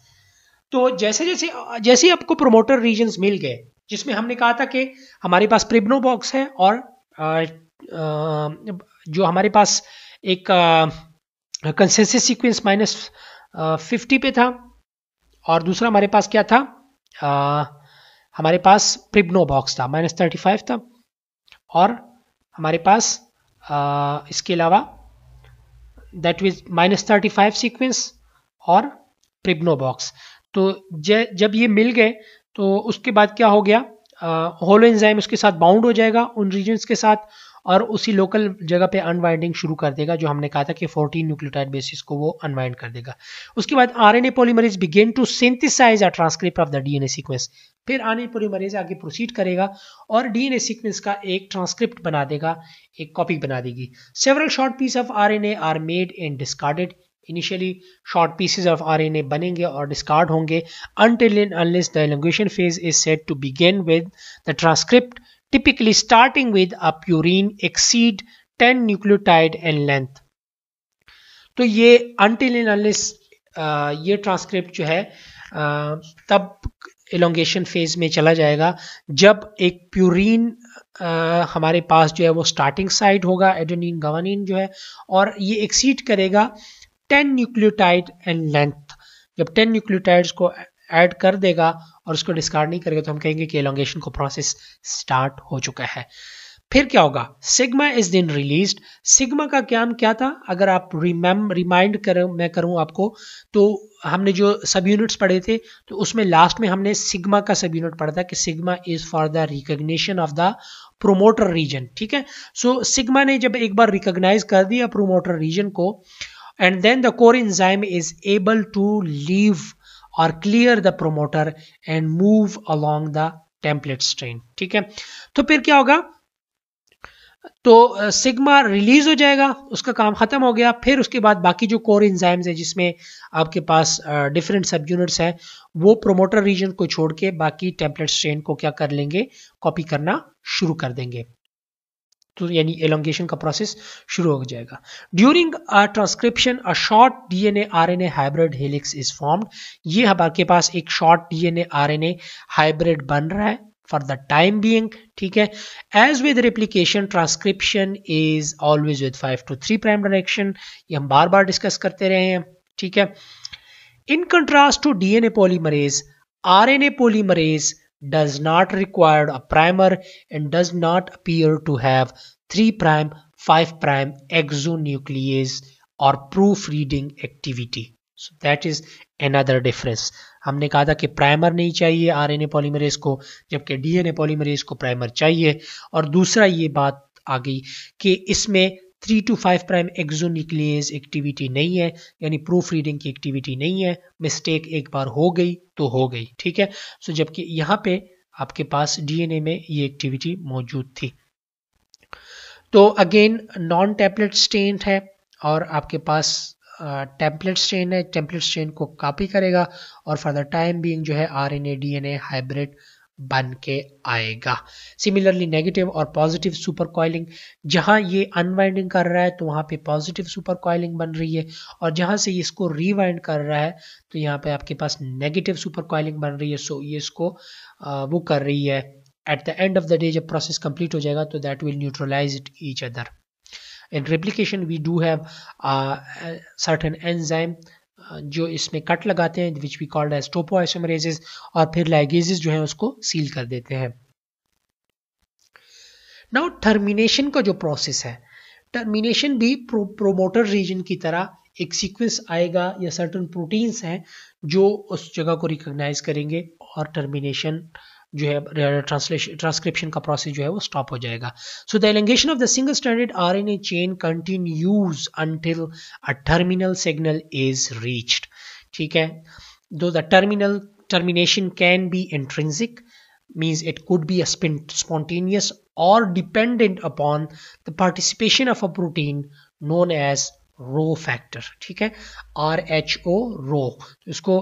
तो जैसे जैसे जैसे आपको प्रोमोटर रीजन मिल गए जिसमें हमने कहा था कि हमारे पास प्रिब्नो बॉक्स है और आ, आ, जो हमारे पास एक आ, कंसेंसिस सीक्वेंस माइनस फिफ्टी पे था और दूसरा हमारे पास क्या था आ, हमारे पास प्रिब्नो बॉक्स था माइनस थर्टी फाइव था और हमारे पास आ, इसके अलावा that was minus thirty five sequence और प्रिब्नो बॉक्स तो ज, जब ये मिल गए तो उसके बाद क्या हो गया होलो एंजाइम उसके साथ बाउंड हो जाएगा उन रीजन्स के साथ और उसी लोकल जगह पे अनवाइंडिंग शुरू कर देगा जो हमने कहा था कि 14 न्यूक्लियोटाइड बेसिस को वो अनवाइंड कर देगा उसके बाद RNA polymerase begin to synthesise a transcript of the DNA sequence फिर आरएनए पॉलीमरेज आगे प्रोसीड करेगा और डीएनए सीक्वेंस का एक ट्रांसक्रिप्ट बना देगा एक कॉपी बना देगी several short piece of RNA are made and discarded initially short pieces of RNA बनेंगे और डिस्कार्ड होंगे until and unless the elongation phase is set to begin with the transcript typically starting with a purine exceed 10 nucleotide in length तो ये until unless uh, ये transcript जो है आ, uh, तब एलोंगेशन फेज में चला जाएगा जब एक प्यूरिन आ, uh, हमारे पास जो है वो स्टार्टिंग साइड होगा एडोनिन गवानिन जो है और ये एक्सीड करेगा 10 न्यूक्लियोटाइड एंड लेंथ जब 10 न्यूक्लियोटाइड्स को ऐड कर देगा और उसको डिस्कार्ड नहीं करेगा तो हम कहेंगे कि एलोंगेशन को प्रोसेस स्टार्ट हो चुका है फिर क्या होगा sigma is then release sigma का क्या क्या था अगर आप रिमेम रिमाइंड कर मैं करूं आपको तो हमने जो सब यूनिट्स पढ़े थे तो उसमें लास्ट में हमने सिग्मा का सब यूनिट पढ़ा था कि sigma is for the recognition of the promoter region ठीक है सो so, सिग्मा ने जब एक बार रिकग्नाइज कर दिया प्रोमोटर रीजन को and then the core enzyme is able to leave और clear the promoter and move along the template strand ठीक है तो फिर क्या होगा तो सिग्मा रिलीज हो जाएगा उसका काम खत्म हो गया फिर उसके बाद बाकी जो कोर इंजाइम्स है जिसमें आपके पास डिफरेंट सब यूनिट्स हैं वो प्रोमोटर रीजन को छोड़ के बाकी टेम्पलेट स्ट्रेन को क्या कर लेंगे कॉपी करना शुरू कर देंगे तो यानी एलोंगेशन का प्रोसेस शुरू हो जाएगा during transcription a short DNA RNA hybrid helix is formed ये हमारे पास एक शॉर्ट डीएनए आरएनए हाइब्रिड बन रहा है फॉर द टाइम बीइंग ठीक है as with replication transcription is always with five to three prime direction ये हम बार बार डिस्कस करते रहे हैं ठीक है in contrast to DNA N A polymerase does not require a primer and does not appear to have 3' prime 5' prime exonuclease or proofreading activity. so that is another difference हमने कहा था कि प्राइमर नहीं चाहिए आरएनए पॉलीमरेज को जबकि DNA polymerase को primer चाहिए और दूसरा ये बात आ गई कि इसमें three to five prime exonuclease activity नहीं है यानी प्रूफ रीडिंग की एक्टिविटी नहीं है मिस्टेक एक बार हो गई तो हो गई ठीक है सो so, जबकि यहाँ पे आपके पास डीएनए में ये एक्टिविटी मौजूद थी तो अगेन नॉन टैबलेट स्टेन है और आपके पास टेम्पलेट स्टेन है टेम्पलेट स्टेन को कॉपी करेगा और फॉर द टाइम बीइंग जो है आरएनए डीएनए हाइब्रिड बन के आएगा सिमिलरली नेगेटिव और पॉजिटिव सुपर कॉइलिंग जहां ये अनवाइंडिंग कर रहा है तो वहां पे पॉजिटिव सुपर कॉइलिंग बन रही है और जहां से इसको रिवाइंड कर रहा है तो यहां पे आपके पास नेगेटिव सुपर कॉइलिंग बन रही है सो ये इसको वो कर रही है at the end of the day जब प्रोसेस कंप्लीट हो जाएगा तो that will neutralise it each other in replication we do have certain enzyme जो इसमें कट लगाते हैं which we called as topoisomerases और फिर लाइगेजेस जो है उसको सील कर देते हैं नाउ टर्मिनेशन का जो प्रोसेस है टर्मिनेशन भी प्रो, प्रोमोटर रीजन की तरह एक सीक्वेंस आएगा या सर्टन प्रोटीन्स हैं जो उस जगह को रिकॉग्नाइज करेंगे और टर्मिनेशन जो है ट्रांसलेशन ट्रांसक्रिप्शन का प्रोसेस जो है वो स्टॉप हो जाएगा so the elongation of the single standard R N A chain continues until a terminal signal is reached ठीक है though the terminal termination can be intrinsic means it could be a spontaneous or dependent upon the participation of a protein known as rho factor ठीक है R H O रो इसको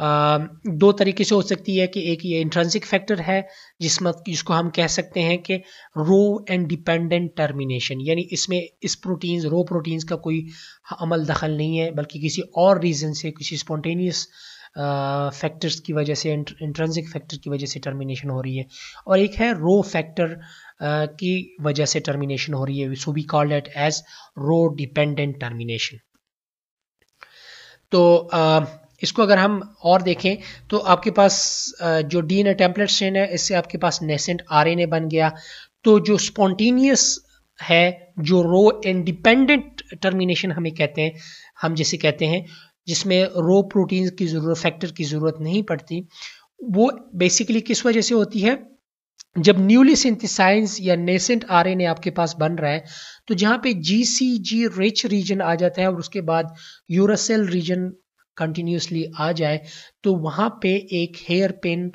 दो तरीके से हो सकती है कि एक ये इंट्रेंसिक फैक्टर है जिसमें जिसको हम कह सकते हैं कि रो एंड डिपेंडेंट टर्मिनेशन यानी इसमें इस प्रोटीन्स रो प्रोटीन्स का कोई अमल दखल नहीं है बल्कि किसी और रीज़न से किसी स्पॉन्टेनियस फैक्टर्स की वजह से इंट्रेंसिक फैक्टर की वजह से टर्मिनेशन हो रही है और एक है रो फैक्टर की वजह से टर्मिनेशन हो रही है so we call it as rho dependent termination तो uh, इसको अगर हम और देखें तो आपके पास जो D N A template strand है इससे आपके पास नेसेंट आर एन ए बन गया तो जो स्पॉन्टीनियस है जो रो इंडिपेंडेंट टर्मिनेशन हमें कहते हैं हम जिसे कहते हैं जिसमें रो प्रोटीन की ज़रूरत फैक्टर की ज़रूरत नहीं पड़ती वो बेसिकली किस वजह से होती है जब न्यूली सिंथिसाइज या नेसेंट ए आपके पास बन रहा है तो जहाँ पे जी सी जी रिच रीजन आ जाता है और उसके बाद यूरासेल रीजन कंटिन्यूसली आ जाए तो वहाँ पे एक हेयर पिन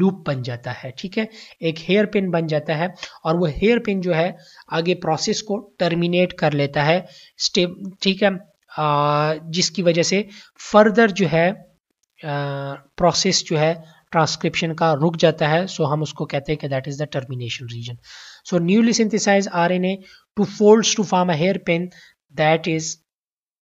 लूप बन जाता है ठीक है एक हेयर पिन बन जाता है और वो हेयर पिन जो है आगे प्रोसेस को टर्मिनेट कर लेता है स्टेप ठीक है आ, जिसकी वजह से फर्दर जो है प्रोसेस जो है ट्रांसक्रिप्शन का रुक जाता है सो so हम उसको कहते हैं कि that is the termination region so newly synthesize R N A to folds to form a hairpin दैट इज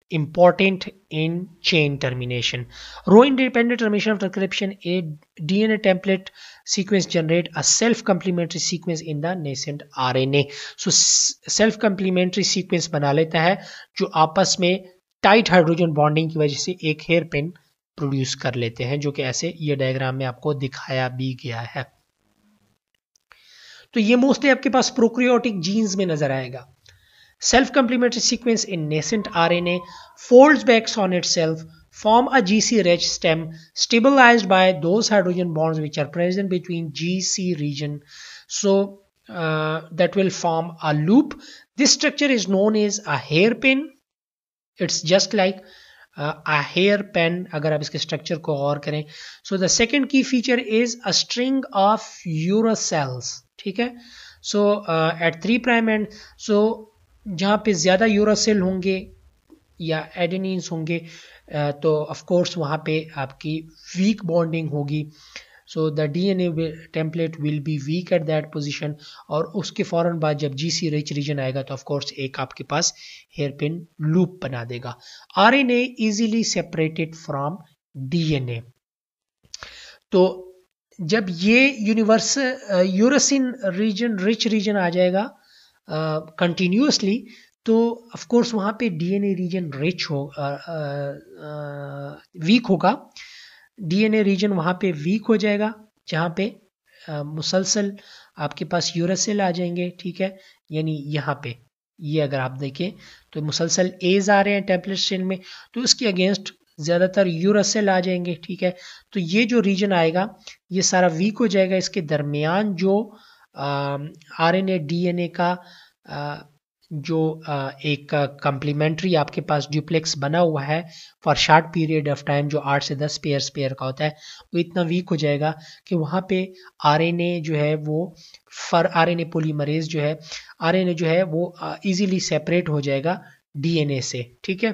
important in chain termination. Row independent termination of transcription, a DNA template sequence generate a self-complementary sequence in the nascent RNA. So self-complementary sequence बना लेता है जो आपस में tight hydrogen bonding की वजह से एक हेयर पेन प्रोड्यूस कर लेते हैं जो कि ऐसे ये डायग्राम में आपको दिखाया भी गया है तो ये मोस्टली आपके पास प्रोक्रियोटिक जीन्स में नजर आएगा self-complementary sequence in nascent RNA folds back on itself, form a GC-rich stem stabilized by those hydrogen bonds which are present between GC region. So uh, that will form a loop. This structure is known as a hairpin. It's just like uh, a hairpin. पेन अगर आप इसके स्ट्रक्चर को गौर करें so the second key feature is a string of uracils ठीक है सो एट थ्री जहाँ पे ज़्यादा यूरोसेल होंगे या एडेनिन्स होंगे तो ऑफ कोर्स वहाँ पे आपकी वीक बॉन्डिंग होगी so the D N A template will be weak at that position और उसके फ़ौर बाद जब जी सी रिच रीजन आएगा तो ऑफकोर्स एक आपके पास हेयर पिन लूप बना देगा R N A easily separated from D N A तो जब ये यूनिवर्स यूरोसिन रीजन रिच रीजन आ जाएगा कंटिन्यूसली तो ऑफकोर्स वहाँ पे डीएनए रीजन रिच हो वीक होगा डीएनए रीजन वहाँ पे वीक हो जाएगा जहाँ पे मुसलसल आपके पास यूरसेल आ जाएंगे ठीक है यानी यहाँ पे ये अगर आप देखें तो मुसलसल एज आ रहे हैं टेम्पलेट स्ट्रेन में तो इसके अगेंस्ट ज़्यादातर यूरसेल आ जाएंगे ठीक है तो ये जो रीजन आएगा ये सारा वीक हो जाएगा इसके दरमियान जो आरएनए डीएनए का जो एक कम्प्लीमेंट्री आपके पास ड्यूप्लेक्स बना हुआ है for short period of time जो आठ से दस पेयर पेयर का होता है वो इतना वीक हो जाएगा कि वहाँ पे आरएनए जो है वो फर आरएनए पॉलीमरेज जो है आरएनए जो है वो इजीली सेपरेट हो जाएगा डीएनए से ठीक है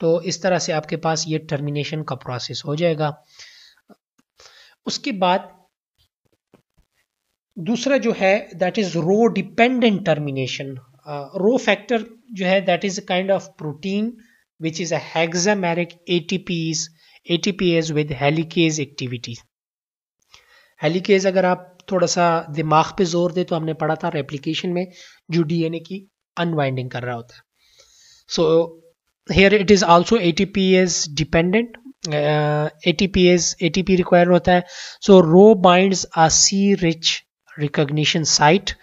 तो इस तरह से आपके पास ये टर्मिनेशन का प्रोसेस हो जाएगा उसके बाद दूसरा जो है that is rho dependent termination rho factor जो है that is a kind of protein which is hexameric ATPase A T ATPase with helicase activity helicase अगर आप थोड़ा सा दिमाग पे जोर दे तो हमने पढ़ा था रेप्लीकेशन में जो डीएनए की अनवाइंडिंग कर रहा होता है so here it is also A T ATPase dependent A T ATPase A T P require होता है so rho bind R C rich recognition site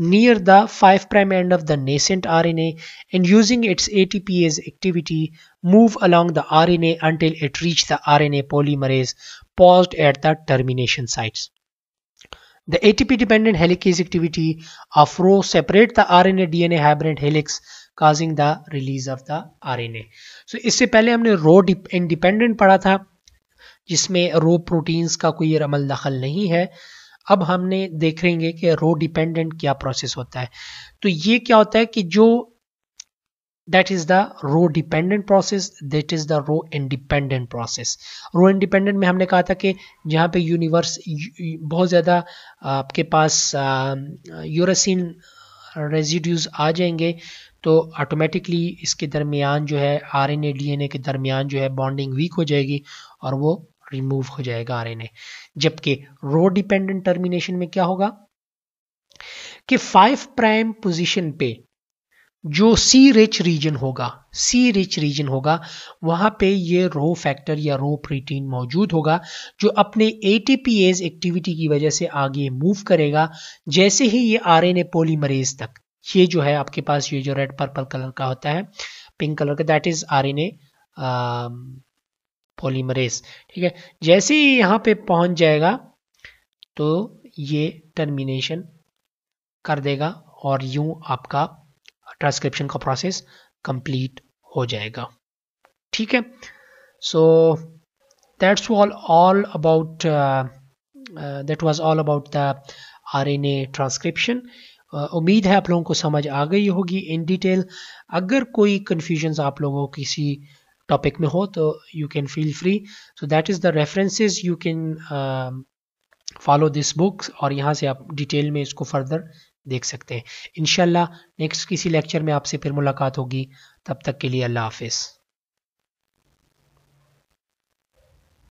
near the 5' end of the nascent RNA and using its ATPase activity move along the RNA until it reaches the RNA polymerase paused at the termination sites. The ATP-dependent helicase activity of Rho separate the RNA-DNA hybrid helix causing the release of the RNA. So इससे पहले हमने Rho independent पढ़ा था जिसमें Rho proteins का कोई रमल दखल नहीं है अब हमने देखेंगे कि रो डिपेंडेंट क्या प्रोसेस होता है तो ये क्या होता है कि जो that is the rho dependent process that is the rho independent process rho independent में हमने कहा था कि जहाँ पे यूनिवर्स बहुत ज़्यादा आपके पास यूरसिन रेजिड्यूज आ जाएंगे तो ऑटोमेटिकली इसके दरमियान जो है आरएनए डीएनए के दरमियान जो है बॉन्डिंग वीक हो जाएगी और वो रिमूव हो जाएगा आरएनए जबकि रो डिपेंडेंट टर्मिनेशन में क्या होगा कि फाइव प्राइम पोजीशन पे जो सी रिच रीजन होगा सी रिच रीजन होगा वहां पे ये रो फैक्टर या रो प्रोटीन मौजूद होगा जो अपने एटीपीएज एक्टिविटी की वजह से आगे मूव करेगा जैसे ही ये आरएनए पॉलीमरेज तक ये जो है आपके पास ये जो रेड पर्पल कलर का होता है पिंक कलर का that is R N A polymerase ठीक है जैसे ही यहाँ पे पहुँच जाएगा तो ये टर्मिनेशन कर देगा और यूं आपका ट्रांसक्रिप्शन का प्रोसेस कंप्लीट हो जाएगा ठीक है so that's all all about that was all about the RNA transcription उम्मीद है आप लोगों को समझ आ गई होगी इन डिटेल अगर कोई कन्फ्यूजन्स आप लोगों को किसी uh, टॉपिक में हो तो you can feel free so that is the references you can follow this books और यहाँ से आप डिटेल में इसको फर्दर देख सकते हैं इन नेक्स्ट किसी लेक्चर में आपसे फिर मुलाकात होगी तब तक के लिए अल्लाह हाफिज़